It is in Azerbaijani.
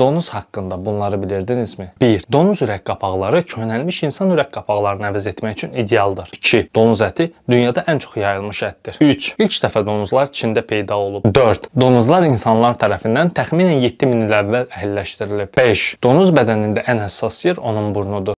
Donuz haqqında bunları bilirdinizmi? 1. Donuz ürək qapaqları köhnəlmiş insan ürək qapaqlarını əvəz etmək üçün idealdır. 2. Donuz əti dünyada ən çox yayılmış ətdir. 3. İlk dəfə donuzlar Çində peyda olub. 4. Donuzlar insanlar tərəfindən təxminən 7000 il əvvəl əhəlləşdirilib. 5. Donuz bədənində ən həssas yer onun burnudur.